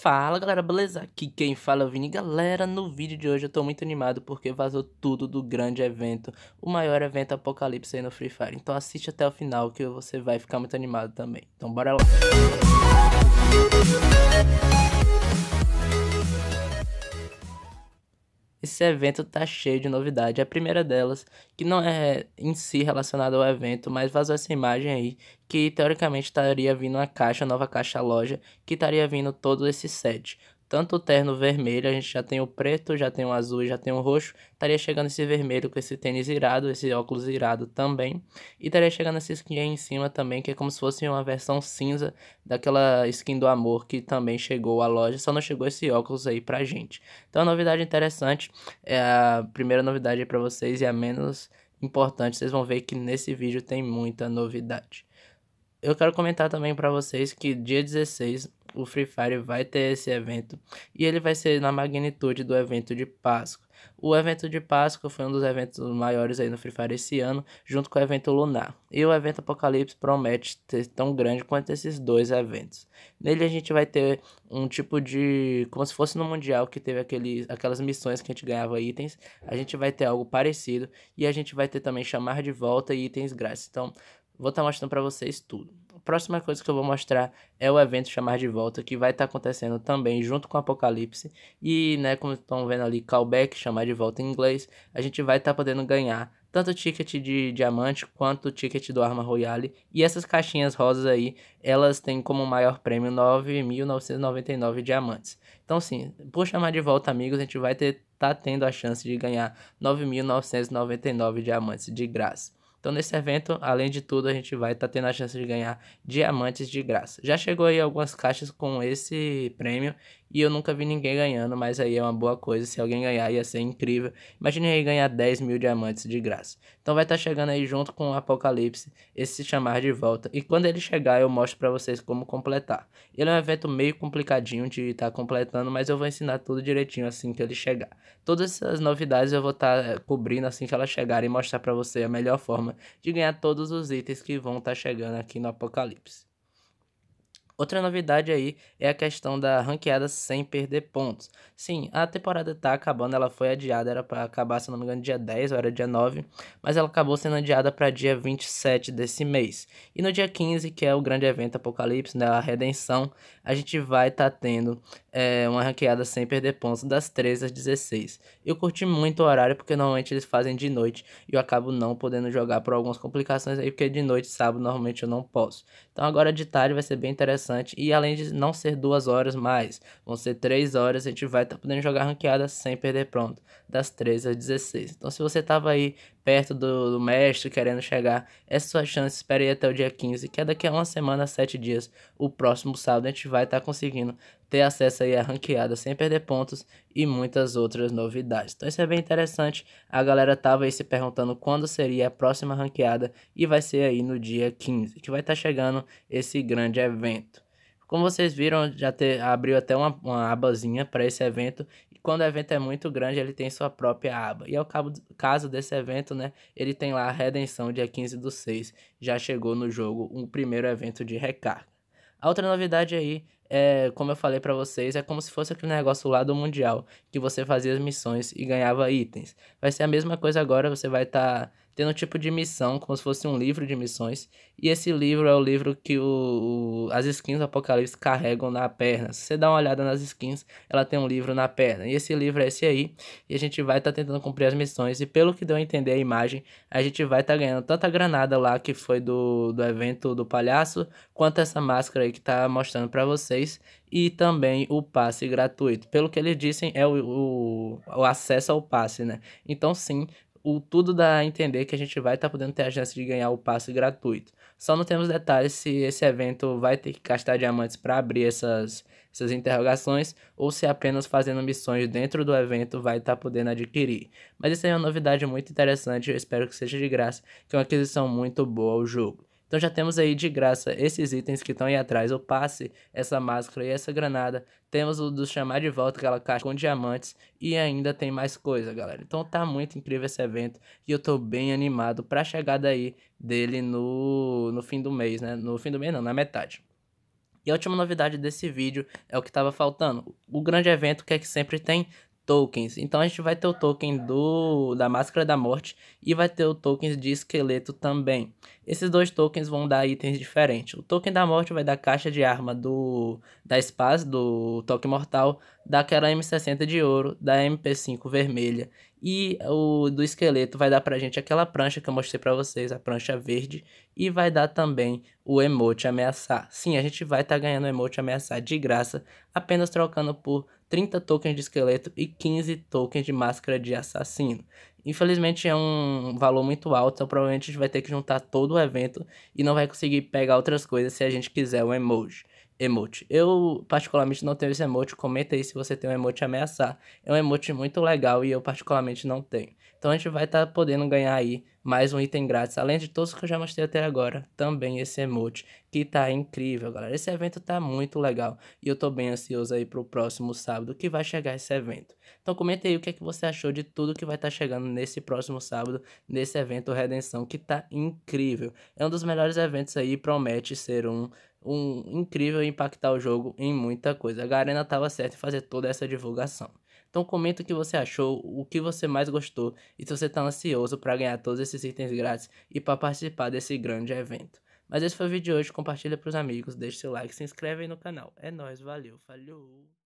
Fala galera, beleza? Aqui quem fala é o Vini. Galera, no vídeo de hoje eu tô muito animado porque vazou tudo do grande evento, o maior evento apocalipse aí no Free Fire. Então assiste até o final que você vai ficar muito animado também. Então bora lá! Esse evento tá cheio de novidade. É a primeira delas, que não é em si relacionada ao evento, mas vazou essa imagem aí, que teoricamente estaria vindo uma caixa, nova caixa loja, que estaria vindo todo esse set tanto o terno vermelho, a gente já tem o preto, já tem o azul, já tem o roxo, estaria chegando esse vermelho com esse tênis irado, esse óculos irado também, e estaria chegando essa skin aí em cima também, que é como se fosse uma versão cinza daquela skin do amor que também chegou à loja, só não chegou esse óculos aí pra gente. Então, novidade interessante, é a primeira novidade aí pra vocês e a menos importante, vocês vão ver que nesse vídeo tem muita novidade. Eu quero comentar também para vocês que dia 16 o Free Fire vai ter esse evento e ele vai ser na magnitude do evento de Páscoa. O evento de Páscoa foi um dos eventos maiores aí no Free Fire esse ano, junto com o evento Lunar. E o evento Apocalipse promete ser tão grande quanto esses dois eventos. Nele a gente vai ter um tipo de. como se fosse no Mundial que teve aquele, aquelas missões que a gente ganhava itens. A gente vai ter algo parecido. E a gente vai ter também chamar de volta e itens grátis. Então, vou estar tá mostrando para vocês tudo próxima coisa que eu vou mostrar é o evento Chamar de Volta, que vai estar tá acontecendo também junto com o Apocalipse. E, né, como estão vendo ali, callback, chamar de volta em inglês, a gente vai estar tá podendo ganhar tanto o ticket de diamante quanto o ticket do Arma Royale. E essas caixinhas rosas aí, elas têm como maior prêmio 9.999 diamantes. Então sim, por chamar de volta amigos, a gente vai estar tá tendo a chance de ganhar 9.999 diamantes de graça. Então, nesse evento, além de tudo, a gente vai estar tá tendo a chance de ganhar diamantes de graça. Já chegou aí algumas caixas com esse prêmio e eu nunca vi ninguém ganhando, mas aí é uma boa coisa. Se alguém ganhar, ia ser incrível. Imagine aí ganhar 10 mil diamantes de graça. Então vai estar tá chegando aí junto com o Apocalipse, esse se chamar de volta. E quando ele chegar, eu mostro para vocês como completar. Ele é um evento meio complicadinho de estar tá completando, mas eu vou ensinar tudo direitinho assim que ele chegar. Todas essas novidades eu vou estar tá eh, cobrindo assim que elas chegarem e mostrar para você a melhor forma de ganhar todos os itens que vão estar tá chegando aqui no Apocalipse. Outra novidade aí é a questão da ranqueada sem perder pontos. Sim, a temporada tá acabando, ela foi adiada, era para acabar, se não me engano, dia 10 ou era dia 9, mas ela acabou sendo adiada para dia 27 desse mês. E no dia 15, que é o grande evento Apocalipse, né, a redenção, a gente vai estar tá tendo é, uma ranqueada sem perder pontos das 13 às 16. Eu curti muito o horário porque normalmente eles fazem de noite e eu acabo não podendo jogar por algumas complicações aí, porque de noite, sábado, normalmente eu não posso. Então agora de tarde vai ser bem interessante interessante. E além de não ser duas horas mais, vão ser três horas, a gente vai estar tá podendo jogar ranqueada sem perder pronto, das 13 às 16. Então se você estava aí perto do, do, mestre querendo chegar. Essa é sua chance, espere aí até o dia 15, que é daqui a uma semana, sete dias. O próximo sábado a gente vai estar tá conseguindo ter acesso aí à ranqueada sem perder pontos e muitas outras novidades. Então isso é bem interessante. A galera tava aí se perguntando quando seria a próxima ranqueada e vai ser aí no dia 15, que vai estar tá chegando esse grande evento. Como vocês viram, já te, abriu até uma, uma abazinha para esse evento quando o evento é muito grande, ele tem sua própria aba. E ao cabo, caso desse evento, né, ele tem lá a Redenção, dia 15 do 6. Já chegou no jogo o um primeiro evento de recarga. A outra novidade aí é, como eu falei para vocês, é como se fosse aquele negócio lá do Mundial, que você fazia as missões e ganhava itens. Vai ser a mesma coisa agora, você vai estar tá tendo um tipo de missão, como se fosse um livro de missões. E esse livro é o livro que o, o, as skins do Apocalipse carregam na perna. Se você dá uma olhada nas skins, ela tem um livro na perna. E esse livro é esse aí. E a gente vai estar tá tentando cumprir as missões. E pelo que deu a entender a imagem, a gente vai estar tá ganhando tanta granada lá que foi do, do evento do palhaço, quanto essa máscara aí que tá mostrando para vocês e também o passe gratuito. Pelo que eles dizem, é o, o, o, acesso ao passe, né? Então, sim, o tudo dá a entender que a gente vai estar tá podendo ter a chance de ganhar o passe gratuito. Só não temos detalhes se esse evento vai ter que gastar diamantes para abrir essas, essas interrogações ou se apenas fazendo missões dentro do evento vai estar tá podendo adquirir. Mas isso é uma novidade muito interessante, eu espero que seja de graça, que é uma aquisição muito boa ao jogo. Então já temos aí de graça esses itens que estão aí atrás, o passe, essa máscara e essa granada. Temos o do chamar de volta, aquela caixa com diamantes e ainda tem mais coisa, galera. Então tá muito incrível esse evento e eu tô bem animado pra chegar aí dele no, no fim do mês, né? No fim do mês não, na metade. E a última novidade desse vídeo é o que estava faltando. O grande evento que é que sempre tem tokens. Então a gente vai ter o token do da Máscara da Morte e vai ter o token de esqueleto também. Esses dois tokens vão dar itens diferentes. O token da morte vai dar caixa de arma do da espada do toque mortal, daquela M60 de ouro, da MP5 vermelha e o do esqueleto vai dar pra gente aquela prancha que eu mostrei para vocês, a prancha verde, e vai dar também o emote ameaçar. Sim, a gente vai estar tá ganhando o emote ameaçar de graça, apenas trocando por 30 tokens de esqueleto e 15 tokens de máscara de assassino. Infelizmente é um valor muito alto, então provavelmente a gente vai ter que juntar todo o evento e não vai conseguir pegar outras coisas se a gente quiser o emoji emote. Eu, particularmente, não tenho esse emote. Comenta aí se você tem um emote ameaçar. É um emote muito legal e eu, particularmente, não tenho. Então a gente vai estar tá podendo ganhar aí mais um item grátis. Além de todos que eu já mostrei até agora, também esse emote, que tá incrível, galera. Esse evento tá muito legal e eu tô bem ansioso aí pro próximo sábado que vai chegar esse evento. Então comenta aí o que é que você achou de tudo que vai estar tá chegando nesse próximo sábado, nesse evento Redenção, que tá incrível. É um dos melhores eventos aí, promete ser um um incrível e impactar o jogo em muita coisa. A Garena estava certa em fazer toda essa divulgação. Então comenta o que você achou, o que você mais gostou e se você está ansioso para ganhar todos esses itens grátis e para participar desse grande evento. Mas esse foi o vídeo de hoje, compartilha para os amigos, deixe seu like, se inscreve aí no canal. É nóis, valeu, falou!